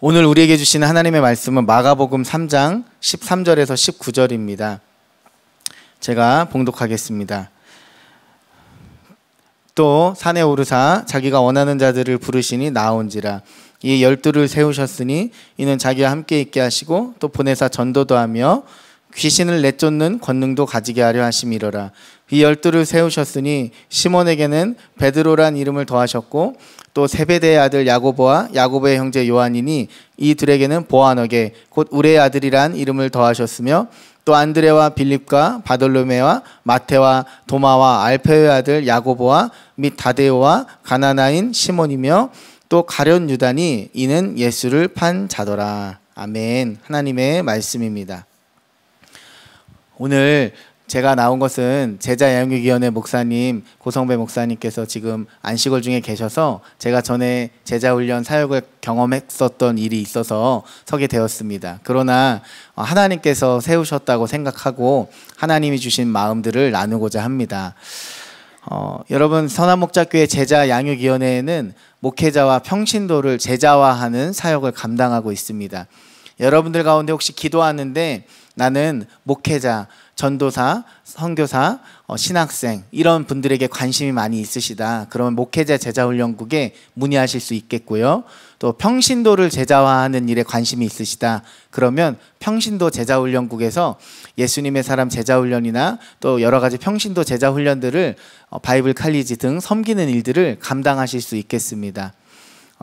오늘 우리에게 주신 하나님의 말씀은 마가복음 3장 13절에서 19절입니다. 제가 봉독하겠습니다. 또 산에 오르사 자기가 원하는 자들을 부르시니 나온지라 이 열두를 세우셨으니 이는 자기와 함께 있게 하시고 또 보내사 전도도 하며 귀신을 내쫓는 권능도 가지게 하려 하심이러라 이 열두를 세우셨으니 시몬에게는 베드로란 이름을 더하셨고 또 세베대의 아들 야고보와 야고보의 형제 요한이니 이들에게는 보아너게 곧 우레의 아들이란 이름을 더하셨으며 또 안드레와 빌립과 바돌로메와 마테와 도마와 알페의 아들 야고보와 및 다데오와 가나나인 시몬이며 또 가련 유단이 이는 예수를 판 자더라. 아멘. 하나님의 말씀입니다. 오늘 제가 나온 것은 제자 양육위원회 목사님 고성배 목사님께서 지금 안식월 중에 계셔서 제가 전에 제자 훈련 사역을 경험했었던 일이 있어서 서게 되었습니다. 그러나 어, 하나님께서 세우셨다고 생각하고 하나님이 주신 마음들을 나누고자 합니다. 어, 여러분 선한목자교회 제자 양육위원회는 에 목회자와 평신도를 제자화하는 사역을 감당하고 있습니다. 여러분들 가운데 혹시 기도하는데 나는 목회자 전도사, 선교사, 어, 신학생 이런 분들에게 관심이 많이 있으시다. 그러면 목회자 제자훈련국에 문의하실 수 있겠고요. 또 평신도를 제자화하는 일에 관심이 있으시다. 그러면 평신도 제자훈련국에서 예수님의 사람 제자훈련이나 또 여러 가지 평신도 제자훈련들을 어, 바이블 칼리지 등 섬기는 일들을 감당하실 수 있겠습니다.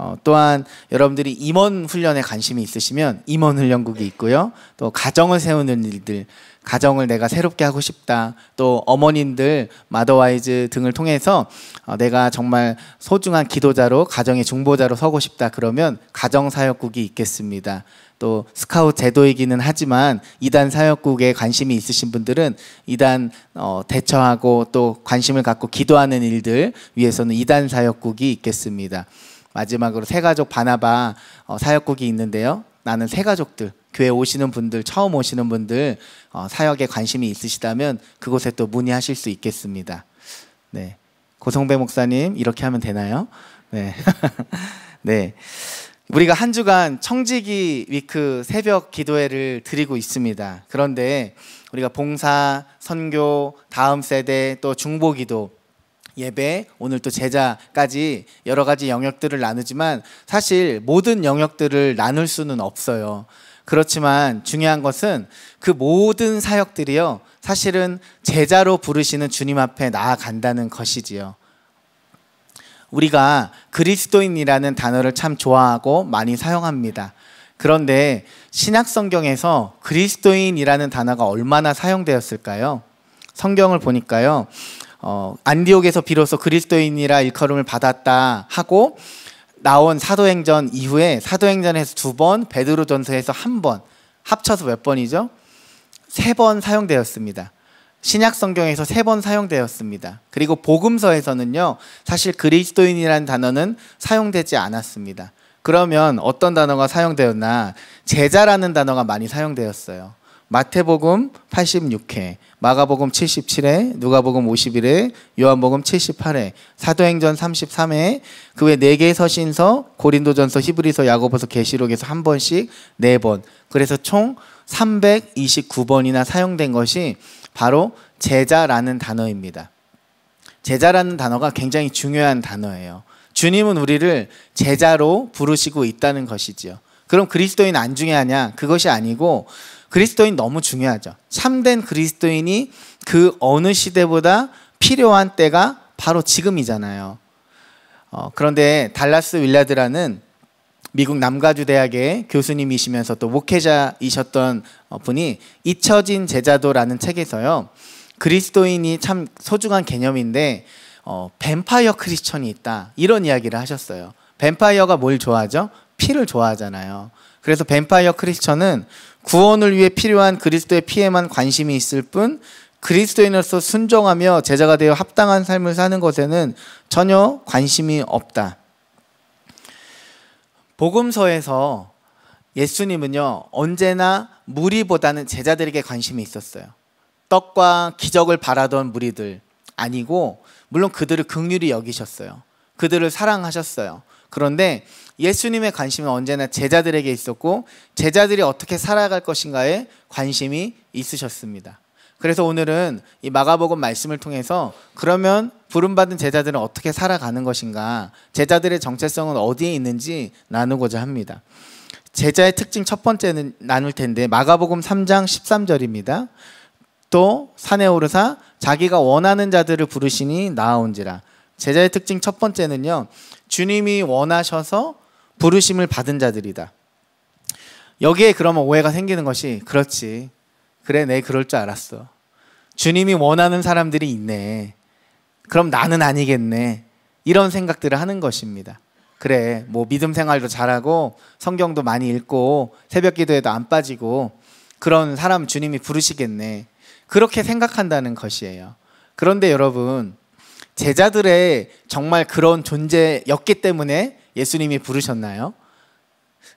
어, 또한 여러분들이 임원 훈련에 관심이 있으시면 임원 훈련국이 있고요. 또 가정을 세우는 일들, 가정을 내가 새롭게 하고 싶다. 또 어머님들 마더와이즈 등을 통해서 어, 내가 정말 소중한 기도자로 가정의 중보자로 서고 싶다. 그러면 가정 사역국이 있겠습니다. 또 스카웃 제도이기는 하지만 이단 사역국에 관심이 있으신 분들은 이단 어, 대처하고 또 관심을 갖고 기도하는 일들 위해서는 이단 사역국이 있겠습니다. 마지막으로 새 가족 바나바 어, 사역국이 있는데요. 나는 새 가족들 교회 오시는 분들 처음 오시는 분들 어, 사역에 관심이 있으시다면 그곳에 또 문의하실 수 있겠습니다. 네, 고성배 목사님 이렇게 하면 되나요? 네, 네. 우리가 한 주간 청지기 위크 새벽 기도회를 드리고 있습니다. 그런데 우리가 봉사, 선교, 다음 세대 또 중보기도 예배, 오늘 또 제자까지 여러 가지 영역들을 나누지만 사실 모든 영역들을 나눌 수는 없어요. 그렇지만 중요한 것은 그 모든 사역들이요. 사실은 제자로 부르시는 주님 앞에 나아간다는 것이지요. 우리가 그리스도인이라는 단어를 참 좋아하고 많이 사용합니다. 그런데 신약 성경에서 그리스도인이라는 단어가 얼마나 사용되었을까요? 성경을 보니까요. 어, 안디옥에서 비로소 그리스도인이라 일컬음을 받았다 하고 나온 사도행전 이후에 사도행전에서 두 번, 베드로전서에서 한 번, 합쳐서 몇 번이죠? 세 번 사용되었습니다. 신약 성경에서 세 번 사용되었습니다. 그리고 복음서에서는요, 사실 그리스도인이라는 단어는 사용되지 않았습니다. 그러면 어떤 단어가 사용되었나? 제자라는 단어가 많이 사용되었어요. 마태복음 86회, 마가복음 77회, 누가복음 51회, 요한복음 78회, 사도행전 33회, 그 외 네 개의 서신서, 고린도전서, 히브리서, 야고보서, 계시록에서 한 번씩 네 번. 그래서 총 329번이나 사용된 것이 바로 제자라는 단어입니다. 제자라는 단어가 굉장히 중요한 단어예요. 주님은 우리를 제자로 부르시고 있다는 것이지요. 그럼 그리스도인 안 중요하냐? 그것이 아니고 그리스도인 너무 중요하죠. 참된 그리스도인이 그 어느 시대보다 필요한 때가 바로 지금이잖아요. 어, 그런데 달라스 윌라드라는 미국 남가주 대학의 교수님이시면서 또 목회자이셨던 어, 분이 잊혀진 제자도라는 책에서요. 그리스도인이 참 소중한 개념인데 어, 뱀파이어 크리스천이 있다 이런 이야기를 하셨어요. 뱀파이어가 뭘 좋아하죠? 피를 좋아하잖아요. 그래서 뱀파이어 크리스천은 구원을 위해 필요한 그리스도의 피에만 관심이 있을 뿐 그리스도인으로서 순종하며 제자가 되어 합당한 삶을 사는 것에는 전혀 관심이 없다. 복음서에서 예수님은요, 언제나 무리보다는 제자들에게 관심이 있었어요. 떡과 기적을 바라던 무리들 아니고, 물론 그들을 극률히 여기셨어요. 그들을 사랑하셨어요. 그런데 예수님의 관심은 언제나 제자들에게 있었고 제자들이 어떻게 살아갈 것인가에 관심이 있으셨습니다. 그래서 오늘은 이 마가복음 말씀을 통해서 그러면 부름받은 제자들은 어떻게 살아가는 것인가, 제자들의 정체성은 어디에 있는지 나누고자 합니다. 제자의 특징 첫 번째는 나눌 텐데 마가복음 3장 13절입니다. 또 산에 오르사 자기가 원하는 자들을 부르시니 나아온지라. 제자의 특징 첫 번째는요. 주님이 원하셔서 부르심을 받은 자들이다. 여기에 그러면 오해가 생기는 것이 그렇지. 그래, 내 그럴 줄 알았어. 주님이 원하는 사람들이 있네. 그럼 나는 아니겠네. 이런 생각들을 하는 것입니다. 그래, 뭐 믿음 생활도 잘하고 성경도 많이 읽고 새벽 기도에도 안 빠지고 그런 사람 주님이 부르시겠네. 그렇게 생각한다는 것이에요. 그런데 여러분, 제자들의 정말 그런 존재였기 때문에 예수님이 부르셨나요?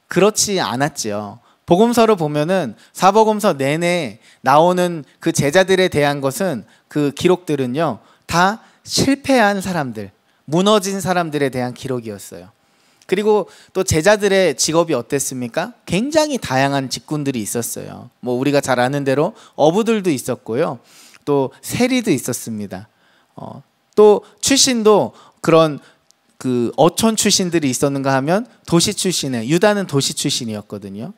그렇지 않았지요. 복음서를 보면은 사복음서 내내 나오는 그 제자들에 대한 것은 그 기록들은요. 다 실패한 사람들, 무너진 사람들에 대한 기록이었어요. 그리고 또 제자들의 직업이 어땠습니까? 굉장히 다양한 직군들이 있었어요. 뭐 우리가 잘 아는 대로 어부들도 있었고요. 또 세리도 있었습니다. 어, 또 출신도 그런 그 어촌 출신들이 있었는가 하면 도시 출신에 유다는 도시 출신이었거든요.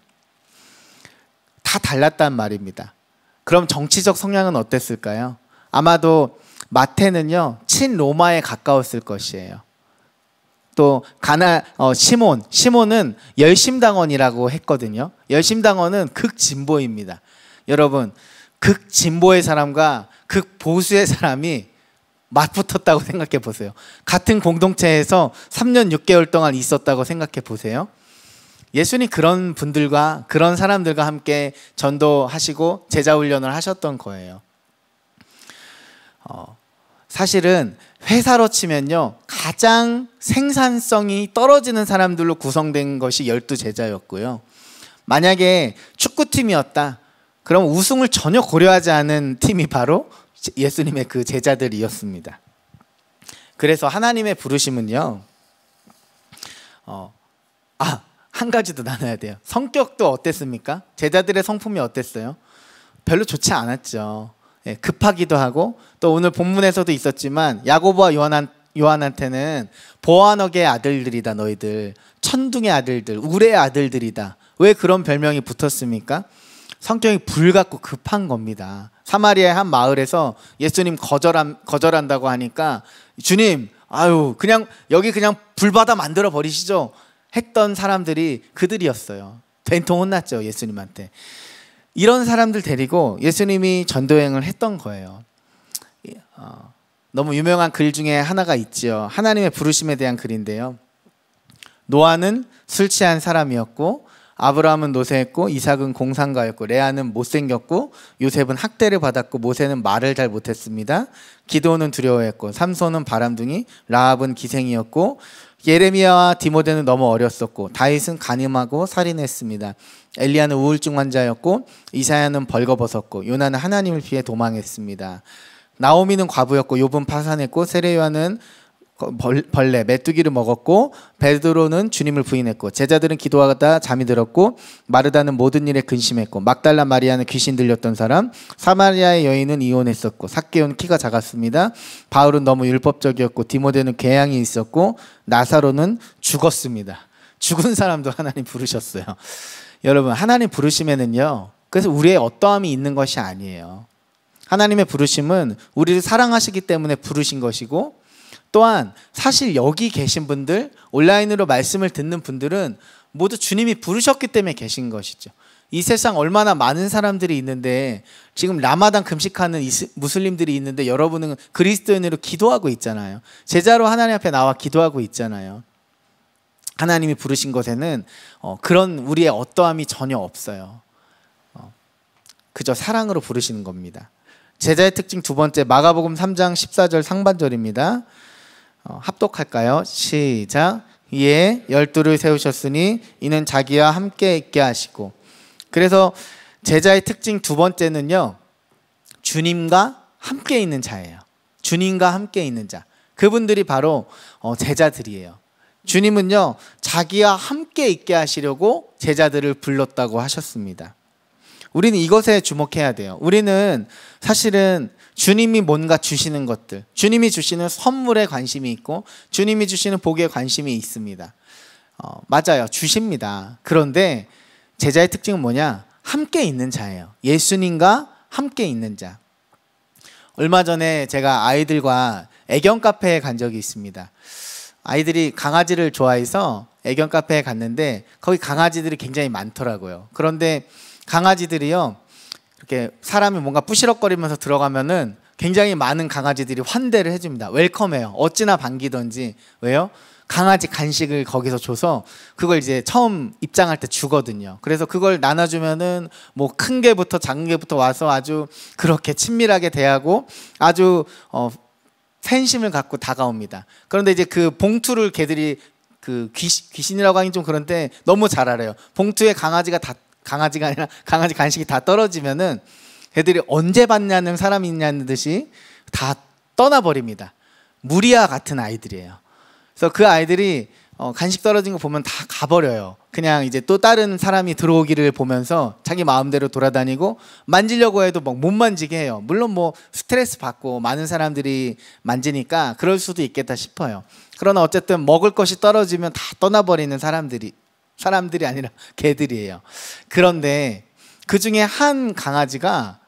다 달랐단 말입니다. 그럼 정치적 성향은 어땠을까요? 아마도 마태는요 친 로마에 가까웠을 것이에요. 또 가나 어, 시몬 시몬은 열심당원이라고 했거든요. 열심당원은 극진보입니다. 여러분 극진보의 사람과 극보수의 사람이 맞붙었다고 생각해 보세요. 같은 공동체에서 3년 6개월 동안 있었다고 생각해 보세요. 예수님 그런 분들과 그런 사람들과 함께 전도하시고 제자 훈련을 하셨던 거예요. 어, 사실은 회사로 치면요. 가장 생산성이 떨어지는 사람들로 구성된 것이 열두 제자였고요. 만약에 축구팀이었다. 그럼 우승을 전혀 고려하지 않은 팀이 바로 예수님의 그 제자들이었습니다. 그래서 하나님의 부르심은요. 어, 아, 한 가지 더 나눠야 돼요. 성격도 어땠습니까? 제자들의 성품이 어땠어요? 별로 좋지 않았죠. 예, 급하기도 하고 또 오늘 본문에서도 있었지만 야고보와 요한한, 요한한테는 보아너의 아들들이다 너희들 천둥의 아들들 우레의 아들들이다 왜 그런 별명이 붙었습니까? 성격이 불같고 급한 겁니다. 사마리아의 한 마을에서 예수님 거절한, 거절한다고 하니까 주님, 아유, 그냥 여기 그냥 불바다 만들어 버리시죠. 했던 사람들이 그들이었어요. 된통 혼났죠, 예수님한테. 이런 사람들 데리고 예수님이 전도행을 했던 거예요. 어, 너무 유명한 글 중에 하나가 있죠 하나님의 부르심에 대한 글인데요. 노아는 술 취한 사람이었고 아브라함은 노세했고 이삭은 공상가였고 레아는 못생겼고 요셉은 학대를 받았고 모세는 말을 잘 못했습니다. 기도는 두려워했고 삼손은 바람둥이 라합은 기생이었고 예레미야와 디모데는 너무 어렸었고 다윗은 간음하고 살인했습니다. 엘리야는 우울증 환자였고 이사야는 벌거벗었고 요나는 하나님을 피해 도망했습니다. 나오미는 과부였고 요은 파산했고 세례요한은 벌레 메뚜기를 먹었고 베드로는 주님을 부인했고 제자들은 기도하다 잠이 들었고 마르다는 모든 일에 근심했고 막달라 마리아는 귀신 들렸던 사람 사마리아의 여인은 이혼했었고 사케온 키가 작았습니다 바울은 너무 율법적이었고 디모데는 궤양이 있었고 나사로는 죽었습니다 죽은 사람도 하나님 부르셨어요 여러분 하나님 부르심에는요 그래서 우리의 어떠함이 있는 것이 아니에요 하나님의 부르심은 우리를 사랑하시기 때문에 부르신 것이고 또한 사실 여기 계신 분들 온라인으로 말씀을 듣는 분들은 모두 주님이 부르셨기 때문에 계신 것이죠. 이 세상 얼마나 많은 사람들이 있는데 지금 라마단 금식하는 이스, 무슬림들이 있는데 여러분은 그리스도인으로 기도하고 있잖아요. 제자로 하나님 앞에 나와 기도하고 있잖아요. 하나님이 부르신 것에는 어, 그런 우리의 어떠함이 전혀 없어요. 어, 그저 사랑으로 부르시는 겁니다. 제자의 특징 두 번째 마가복음 3장 14절 상반절입니다. 어, 합독할까요? 시작. 이 열두를 세우셨으니 이는 자기와 함께 있게 하시고. 그래서 제자의 특징 두 번째는요. 주님과 함께 있는 자예요. 주님과 함께 있는 자. 그분들이 바로 어, 제자들이에요. 주님은요, 자기와 함께 있게 하시려고 제자들을 불렀다고 하셨습니다. 우리는 이것에 주목해야 돼요. 우리는 사실은 주님이 뭔가 주시는 것들, 주님이 주시는 선물에 관심이 있고, 주님이 주시는 복에 관심이 있습니다. 어, 맞아요. 주십니다. 그런데 제자의 특징은 뭐냐? 함께 있는 자예요. 예수님과 함께 있는 자. 얼마 전에 제가 아이들과 애견 카페에 간 적이 있습니다. 아이들이 강아지를 좋아해서 애견 카페에 갔는데 거기 강아지들이 굉장히 많더라고요. 그런데 강아지들이요. 이렇게 사람이 뭔가 부시럭거리면서 들어가면은 굉장히 많은 강아지들이 환대를 해줍니다. 웰컴해요. 어찌나 반기던지 왜요? 강아지 간식을 거기서 줘서 그걸 이제 처음 입장할 때 주거든요. 그래서 그걸 나눠주면은 뭐 큰 개부터 작은 개부터 와서 아주 그렇게 친밀하게 대하고 아주 어 팬심을 갖고 다가옵니다. 그런데 이제 그 봉투를 개들이 그 귀신, 이라고 하긴 좀 그런데 너무 잘 알아요. 봉투에 강아지가 다 강아지가 아니라 강아지 간식이 다 떨어지면은 애들이 언제 봤냐는 사람 있냐는 듯이 다 떠나버립니다. 무리와 같은 아이들이에요. 그래서 그 아이들이 어, 간식 떨어진 거 보면 다 가버려요. 그냥 이제 또 다른 사람이 들어오기를 보면서 자기 마음대로 돌아다니고 만지려고 해도 막 못 만지게 해요. 물론 뭐 스트레스 받고 많은 사람들이 만지니까 그럴 수도 있겠다 싶어요. 그러나 어쨌든 먹을 것이 떨어지면 다 떠나버리는 사람들이 사람들이 아니라 개들이에요. 그런데 그 중에 한 강아지가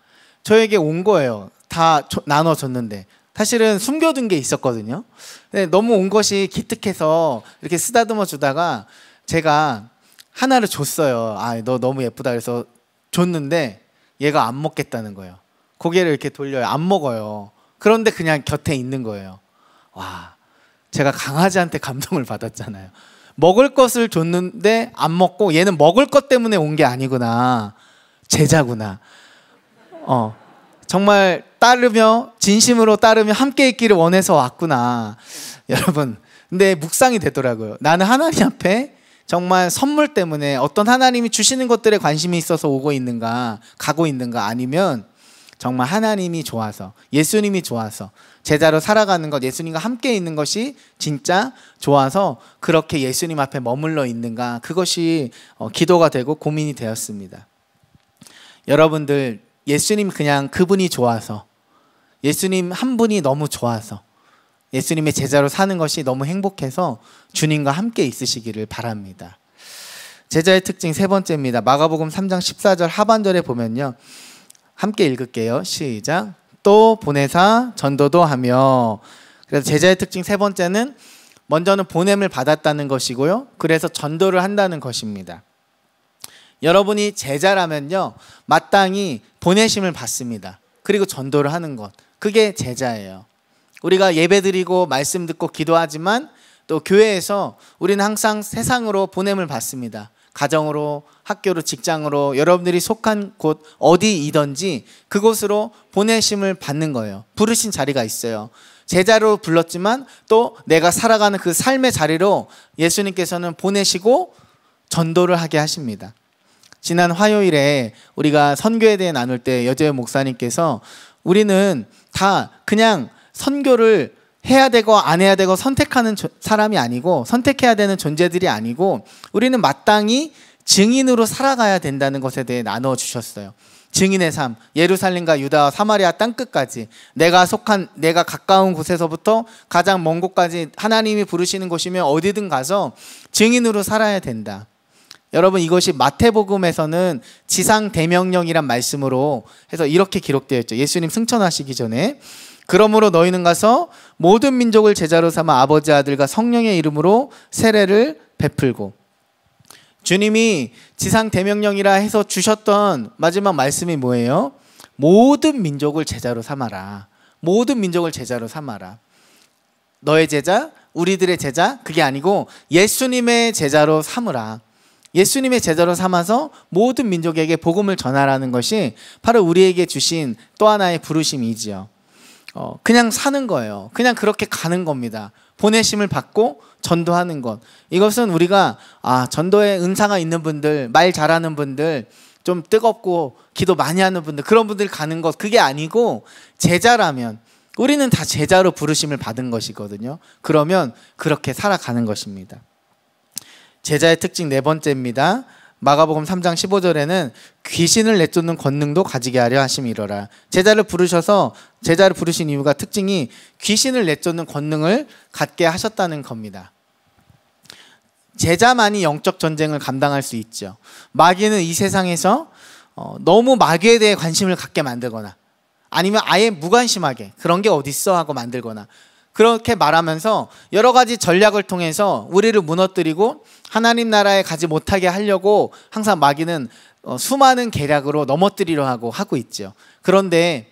저에게 온 거예요. 다 나눠줬는데. 사실은 숨겨둔 게 있었거든요. 근데 너무 온 것이 기특해서 이렇게 쓰다듬어 주다가 제가 하나를 줬어요. 아, 너 너무 예쁘다. 그래서 줬는데 얘가 안 먹겠다는 거예요. 고개를 이렇게 돌려요. 안 먹어요. 그런데 그냥 곁에 있는 거예요. 와, 제가 강아지한테 감동을 받았잖아요. 먹을 것을 줬는데 안 먹고 얘는 먹을 것 때문에 온 게 아니구나. 제자구나. 어. 정말 따르며 진심으로 따르며 함께 있기를 원해서 왔구나. 여러분. 근데 묵상이 되더라고요. 나는 하나님 앞에 정말 선물 때문에 어떤 하나님이 주시는 것들에 관심이 있어서 오고 있는가, 가고 있는가 아니면 정말 하나님이 좋아서 예수님이 좋아서 제자로 살아가는 것, 예수님과 함께 있는 것이 진짜 좋아서 그렇게 예수님 앞에 머물러 있는가 그것이 어, 기도가 되고 고민이 되었습니다. 여러분들 예수님 그냥 그분이 좋아서 예수님 한 분이 너무 좋아서 예수님의 제자로 사는 것이 너무 행복해서 주님과 함께 있으시기를 바랍니다. 제자의 특징 세 번째입니다. 마가복음 3장 14절 하반절에 보면요. 함께 읽을게요. 시작. 또 보내사 전도도 하며 그래서 제자의 특징 세 번째는 먼저는 보냄을 받았다는 것이고요. 그래서 전도를 한다는 것입니다. 여러분이 제자라면요. 마땅히 보내심을 받습니다. 그리고 전도를 하는 것. 그게 제자예요. 우리가 예배 드리고 말씀 듣고 기도하지만 또 교회에서 우리는 항상 세상으로 보냄을 받습니다. 가정으로 학교로 직장으로 여러분들이 속한 곳 어디이든지 그곳으로 보내심을 받는 거예요. 부르신 자리가 있어요. 제자로 불렀지만 또 내가 살아가는 그 삶의 자리로 예수님께서는 보내시고 전도를 하게 하십니다. 지난 화요일에 우리가 선교에 대해 나눌 때 여재 목사님께서 우리는 다 그냥 선교를 해야 되고 안 해야 되고 선택하는 조, 사람이 아니고 선택해야 되는 존재들이 아니고 우리는 마땅히 증인으로 살아가야 된다는 것에 대해 나눠 주셨어요. 증인의 삶, 예루살렘과 유다, 사마리아 땅 끝까지 내가 속한 내가 가까운 곳에서부터 가장 먼 곳까지 하나님이 부르시는 곳이면 어디든 가서 증인으로 살아야 된다. 여러분 이것이 마태복음에서는 지상 대명령이란 말씀으로 해서 이렇게 기록되어 있죠. 예수님 승천하시기 전에 그러므로 너희는 가서 모든 민족을 제자로 삼아 아버지 아들과 성령의 이름으로 세례를 베풀고 주님이 지상 대명령이라 해서 주셨던 마지막 말씀이 뭐예요? 모든 민족을 제자로 삼아라. 모든 민족을 제자로 삼아라. 너의 제자, 우리들의 제자 그게 아니고 예수님의 제자로 삼으라. 예수님의 제자로 삼아서 모든 민족에게 복음을 전하라는 것이 바로 우리에게 주신 또 하나의 부르심이지요. 어, 그냥 사는 거예요. 그냥 그렇게 가는 겁니다. 보내심을 받고 전도하는 것. 이것은 우리가 아, 전도에 은사가 있는 분들, 말 잘하는 분들, 좀 뜨겁고 기도 많이 하는 분들, 그런 분들 가는 것. 그게 아니고 제자라면 우리는 다 제자로 부르심을 받은 것이거든요. 그러면 그렇게 살아가는 것입니다. 제자의 특징 네 번째입니다. 마가복음 3장 15절에는 귀신을 내쫓는 권능도 가지게 하려 하심이 로라 제자를 부르셔서 제자를 부르신 이유가 특징이 귀신을 내쫓는 권능을 갖게 하셨다는 겁니다. 제자만이 영적 전쟁을 감당할 수 있죠. 마귀는 이 세상에서 어, 너무 마귀에 대해 관심을 갖게 만들거나 아니면 아예 무관심하게 그런 게 어딨어 하고 만들거나 그렇게 말하면서 여러 가지 전략을 통해서 우리를 무너뜨리고 하나님 나라에 가지 못하게 하려고 항상 마귀는 어, 수많은 계략으로 넘어뜨리려 하고 하고 있죠. 그런데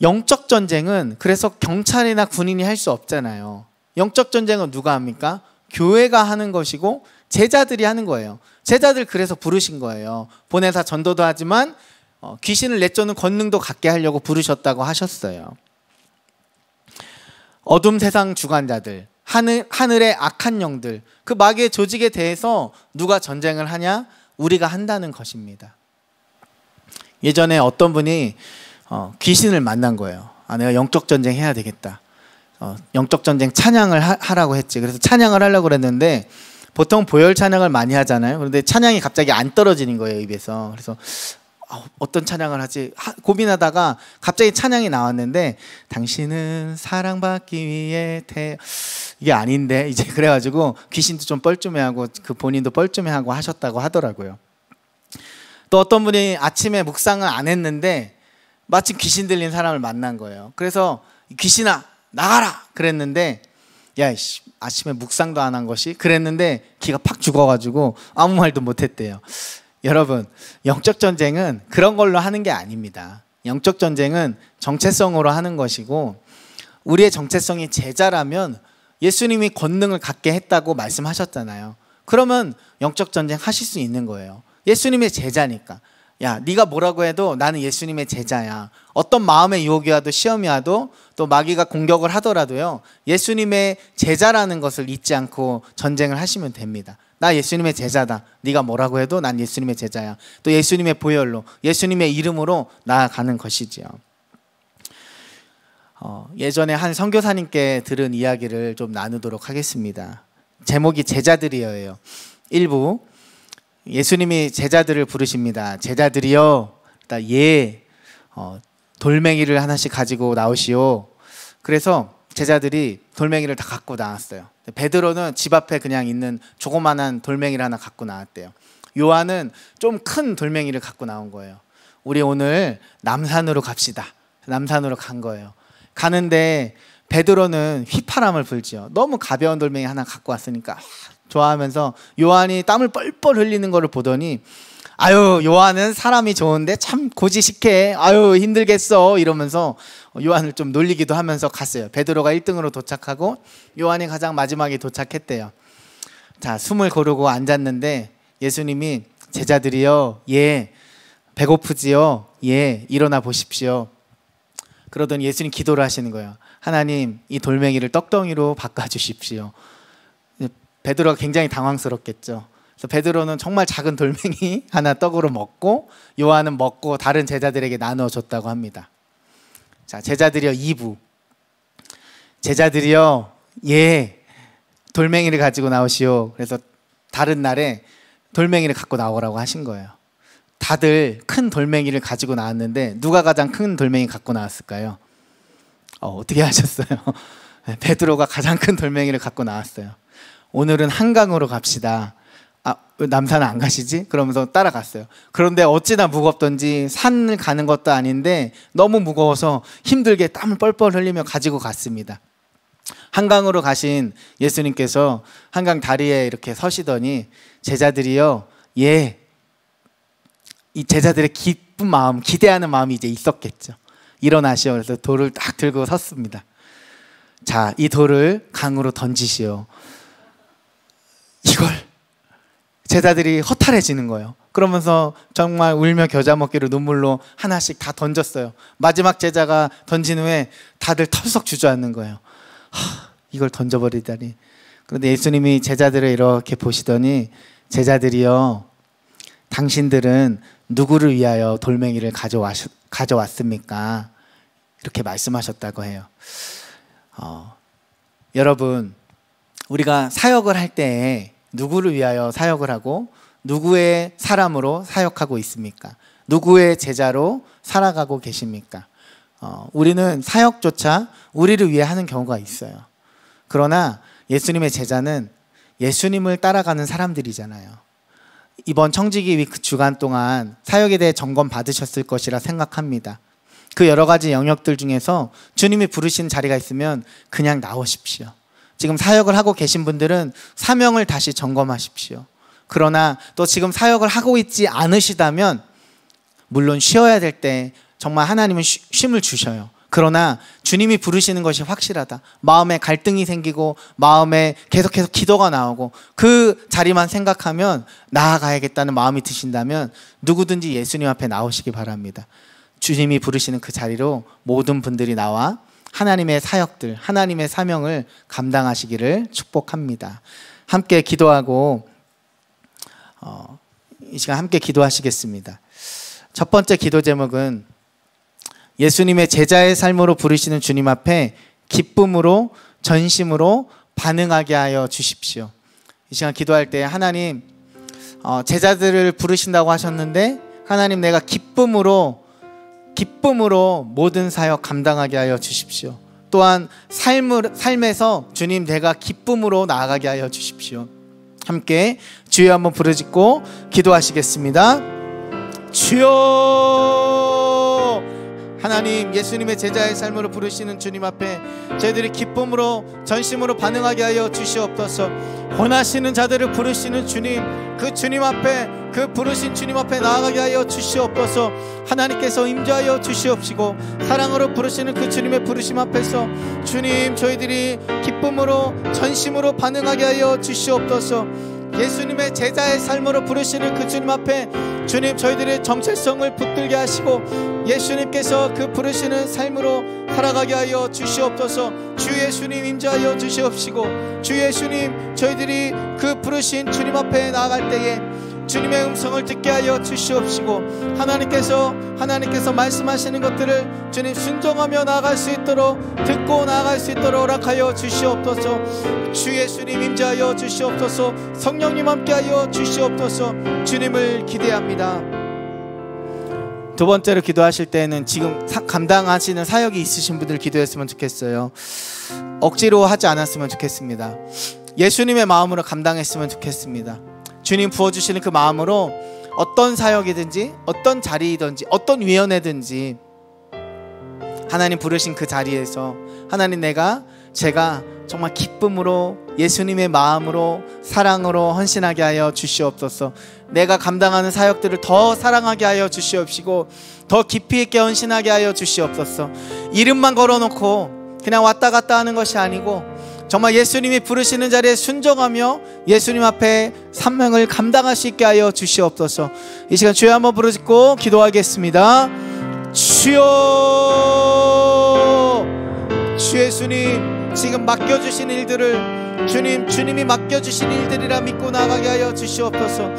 영적 전쟁은 그래서 경찰이나 군인이 할 수 없잖아요. 영적 전쟁은 누가 합니까? 교회가 하는 것이고 제자들이 하는 거예요. 제자들 그래서 부르신 거예요. 보내사 전도도 하지만 어, 귀신을 내쫓는 권능도 갖게 하려고 부르셨다고 하셨어요. 어둠 세상 주관자들, 하늘, 하늘의 악한 영들, 그 마귀의 조직에 대해서 누가 전쟁을 하냐? 우리가 한다는 것입니다. 예전에 어떤 분이 어, 귀신을 만난 거예요. 아, 내가 영적 전쟁 해야 되겠다. 어, 영적 전쟁 찬양을 하, 라고 했지. 그래서 찬양을 하려고 그랬는데 보통 보혈 찬양을 많이 하잖아요. 그런데 찬양이 갑자기 안 떨어지는 거예요 입에서. 그래서 아, 어떤 찬양을 하지 고민하다가 갑자기 찬양이 나왔는데 당신은 사랑받기 위해 태... 이게 아닌데 이제 그래가지고 귀신도 좀 뻘쭘해하고 그 본인도 뻘쭘해하고 하셨다고 하더라고요. 또 어떤 분이 아침에 묵상을 안 했는데 마침 귀신 들린 사람을 만난 거예요. 그래서 귀신아 나가라 그랬는데 야씨 아침에 묵상도 안 한 것이 그랬는데 기가 팍 죽어가지고 아무 말도 못했대요. 여러분, 영적 전쟁은 그런 걸로 하는 게 아닙니다. 영적 전쟁은 정체성으로 하는 것이고 우리의 정체성이 제자라면 예수님이 권능을 갖게 했다고 말씀하셨잖아요. 그러면 영적 전쟁 하실 수 있는 거예요. 예수님의 제자니까. 야, 네가 뭐라고 해도 나는 예수님의 제자야. 어떤 마음의 유혹이 와도 시험이 와도 또 마귀가 공격을 하더라도요. 예수님의 제자라는 것을 잊지 않고 전쟁을 하시면 됩니다. 나 예수님의 제자다. 네가 뭐라고 해도 난 예수님의 제자야. 또 예수님의 보혈로 예수님의 이름으로 나아가는 것이지요. 어, 예전에 한 선교사님께 들은 이야기를 좀 나누도록 하겠습니다. 제목이 제자들이여예요 일부 예수님이 제자들을 부르십니다. 제자들이여, 예, 어, 돌멩이를 하나씩 가지고 나오시오. 그래서 제자들이 돌멩이를 다 갖고 나왔어요. 베드로는 집 앞에 그냥 있는 조그만한 돌멩이를 하나 갖고 나왔대요. 요한은 좀 큰 돌멩이를 갖고 나온 거예요. 우리 오늘 남산으로 갑시다. 남산으로 간 거예요. 가는데 베드로는 휘파람을 불지요. 너무 가벼운 돌멩이 하나 갖고 왔으니까 좋아하면서 요한이 땀을 뻘뻘 흘리는 것을 보더니 아유 요한은 사람이 좋은데 참 고지식해 아유 힘들겠어 이러면서 요한을 좀 놀리기도 하면서 갔어요 베드로가 1등으로 도착하고 요한이 가장 마지막에 도착했대요 자 숨을 고르고 앉았는데 예수님이 제자들이요예 배고프지요 예 일어나 보십시오 그러더니 예수님 기도를 하시는 거예요 하나님 이 돌멩이를 떡덩이로 바꿔주십시오 베드로가 굉장히 당황스럽겠죠 그래서 베드로는 정말 작은 돌멩이 하나 떡으로 먹고 요한은 먹고 다른 제자들에게 나누어 줬다고 합니다. 자, 제자들이여 2부. 제자들이여 예 돌멩이를 가지고 나오시오. 그래서 다른 날에 돌멩이를 갖고 나오라고 하신 거예요. 다들 큰 돌멩이를 가지고 나왔는데 누가 가장 큰 돌멩이 갖고 나왔을까요? 어, 떻게 하셨어요? 베드로가 가장 큰 돌멩이를 갖고 나왔어요. 오늘은 한강으로 갑시다. 아, 남산 안 가시지? 그러면서 따라갔어요. 그런데 어찌나 무겁던지 산을 가는 것도 아닌데 너무 무거워서 힘들게 땀을 뻘뻘 흘리며 가지고 갔습니다. 한강으로 가신 예수님께서 한강 다리에 이렇게 서시더니 제자들이요, 예. 이 제자들의 기쁜 마음, 기대하는 마음이 이제 있었겠죠. 일어나시오. 그래서 돌을 딱 들고 섰습니다. 자, 이 돌을 강으로 던지시오. 이걸 제자들이 허탈해지는 거예요. 그러면서 정말 울며 겨자 먹기를 눈물로 하나씩 다 던졌어요. 마지막 제자가 던진 후에 다들 털썩 주저앉는 거예요. 하, 이걸 던져버리다니. 그런데 예수님이 제자들을 이렇게 보시더니 제자들이요. 당신들은 누구를 위하여 돌멩이를 가져왔, 가져왔습니까? 이렇게 말씀하셨다고 해요. 어, 여러분, 우리가 사역을 할 때에 누구를 위하여 사역을 하고 누구의 사람으로 사역하고 있습니까? 누구의 제자로 살아가고 계십니까? 어, 우리는 사역조차 우리를 위해 하는 경우가 있어요. 그러나 예수님의 제자는 예수님을 따라가는 사람들이잖아요. 이번 청지기 그 주간 동안 사역에 대해 점검 받으셨을 것이라 생각합니다. 그 여러 가지 영역들 중에서 주님이 부르신 자리가 있으면 그냥 나오십시오. 지금 사역을 하고 계신 분들은 사명을 다시 점검하십시오. 그러나 또 지금 사역을 하고 있지 않으시다면 물론 쉬어야 될 때 정말 하나님은 쉼을 주셔요. 그러나 주님이 부르시는 것이 확실하다. 마음에 갈등이 생기고 마음에 계속해서 기도가 나오고 그 자리만 생각하면 나아가야겠다는 마음이 드신다면 누구든지 예수님 앞에 나오시기 바랍니다. 주님이 부르시는 그 자리로 모든 분들이 나와 하나님의 사역들, 하나님의 사명을 감당하시기를 축복합니다. 함께 기도하고 어, 이 시간 함께 기도하시겠습니다. 첫 번째 기도 제목은 예수님의 제자의 삶으로 부르시는 주님 앞에 기쁨으로 전심으로 반응하게 하여 주십시오. 이 시간 기도할 때 하나님 어, 제자들을 부르신다고 하셨는데 하나님 내가 기쁨으로 기쁨으로 모든 사역 감당하게 하여 주십시오. 또한 삶을, 삶에서 주님 내가 기쁨으로 나아가게 하여 주십시오. 함께 주여 한번 부르짖고 기도하시겠습니다. 주여 하나님 예수님의 제자의 삶으로 부르시는 주님 앞에 저희들이 기쁨으로 전심으로 반응하게 하여 주시옵소서 원하시는 자들을 부르시는 주님 그 주님 앞에 그 부르신 주님 앞에 나아가게 하여 주시옵소서 하나님께서 임재하여 주시옵시고 사랑으로 부르시는 그 주님의 부르심 앞에서 주님 저희들이 기쁨으로 전심으로 반응하게 하여 주시옵소서 예수님의 제자의 삶으로 부르시는 그 주님 앞에 주님 저희들의 정체성을 붙들게 하시고 예수님께서 그 부르시는 삶으로 살아가게 하여 주시옵소서 주 예수님 임재하여 주시옵시고 주 예수님 저희들이 그 부르신 주님 앞에 나아갈 때에 주님의 음성을 듣게 하여 주시옵시고 하나님께서 하나님께서 말씀하시는 것들을 주님 순종하며 나아갈 수 있도록 듣고 나아갈 수 있도록 허락하여 주시옵소서 주 예수님 임자하여 주시옵소서 성령님 함께하여 주시옵소서 주님을 기대합니다. 두 번째로 기도하실 때는 지금 감당하시는 사역이 있으신 분들 기도했으면 좋겠어요. 억지로 하지 않았으면 좋겠습니다. 예수님의 마음으로 감당했으면 좋겠습니다. 주님 부어주시는 그 마음으로 어떤 사역이든지 어떤 자리이든지 어떤 위원회든지 하나님 부르신 그 자리에서 하나님 내가 제가 정말 기쁨으로 예수님의 마음으로 사랑으로 헌신하게 하여 주시옵소서. 내가 감당하는 사역들을 더 사랑하게 하여 주시옵시고 더 깊이 있게 헌신하게 하여 주시옵소서. 이름만 걸어놓고 그냥 왔다 갔다 하는 것이 아니고 정말 예수님이 부르시는 자리에 순종하며 예수님 앞에 산명을 감당할 수 있게 하여 주시옵소서. 이 시간 주여 한번 부르짖고 기도하겠습니다. 주여 주 예수님 지금 맡겨주신 일들을 주님 주님이 맡겨주신 일들이라 믿고 나가게 하여 주시옵소서.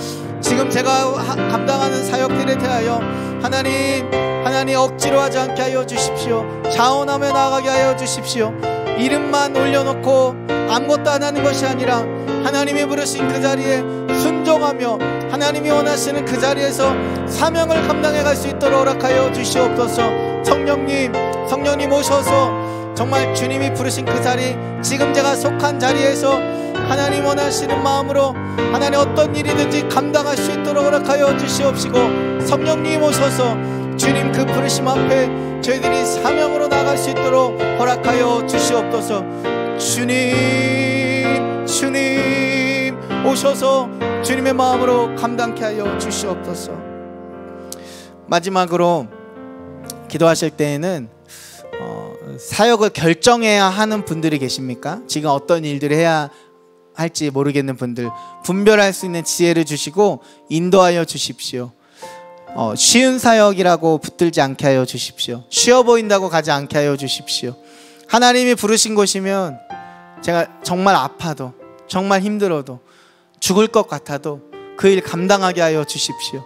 지금 제가 감당하는 사역들에 대하여 하나님 하나님 억지로 하지 않게 하여 주십시오. 자원하며 나가게 하여 주십시오. 이름만 올려놓고 아무것도 안 하는 것이 아니라 하나님이 부르신 그 자리에 순종하며 하나님이 원하시는 그 자리에서 사명을 감당해 갈 수 있도록 허락하여 주시옵소서 성령님 성령님 오셔서 정말 주님이 부르신 그 자리 지금 제가 속한 자리에서 하나님 원하시는 마음으로 하나님 어떤 일이든지 감당할 수 있도록 허락하여 주시옵시고 성령님 오셔서 주님 그 부르심 앞에 저희들이 사명으로 나갈 수 있도록 허락하여 주시옵소서 주님 주님 오셔서 주님의 마음으로 감당케 하여 주시옵소서 마지막으로 기도하실 때에는 어, 사역을 결정해야 하는 분들이 계십니까? 지금 어떤 일들을 해야 할지 모르겠는 분들 분별할 수 있는 지혜를 주시고 인도하여 주십시오. 어, 쉬운 사역이라고 붙들지 않게 하여 주십시오. 쉬워 보인다고 가지 않게 하여 주십시오. 하나님이 부르신 곳이면 제가 정말 아파도 정말 힘들어도 죽을 것 같아도 그 일 감당하게 하여 주십시오.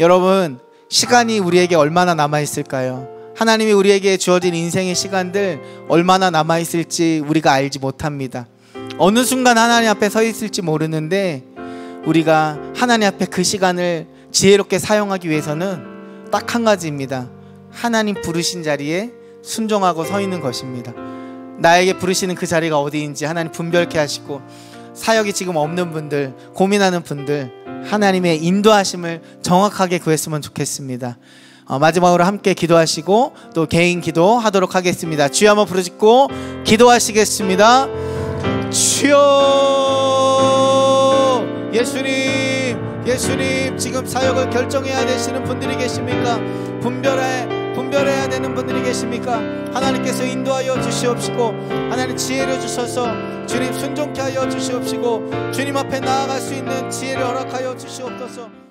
여러분 시간이 우리에게 얼마나 남아 있을까요? 하나님이 우리에게 주어진 인생의 시간들 얼마나 남아 있을지 우리가 알지 못합니다. 어느 순간 하나님 앞에 서 있을지 모르는데 우리가 하나님 앞에 그 시간을 지혜롭게 사용하기 위해서는 딱 한 가지입니다. 하나님 부르신 자리에 순종하고 서 있는 것입니다. 나에게 부르시는 그 자리가 어디인지 하나님 분별케 하시고 사역이 지금 없는 분들, 고민하는 분들, 하나님의 인도하심을 정확하게 구했으면 좋겠습니다. 어, 마지막으로 함께 기도하시고 또 개인 기도 하도록 하겠습니다. 주여 한번 부르짖고 기도하시겠습니다. 주여 예수님 예수님 지금 사역을 결정해야 되시는 분들이 계십니까? 분별해 분별해야 되는 분들이 계십니까? 하나님께서 인도하여 주시옵시고 하나님 지혜를 주셔서 주님 순종케 하여 주시옵시고 주님 앞에 나아갈 수 있는 지혜를 허락하여 주시옵소서.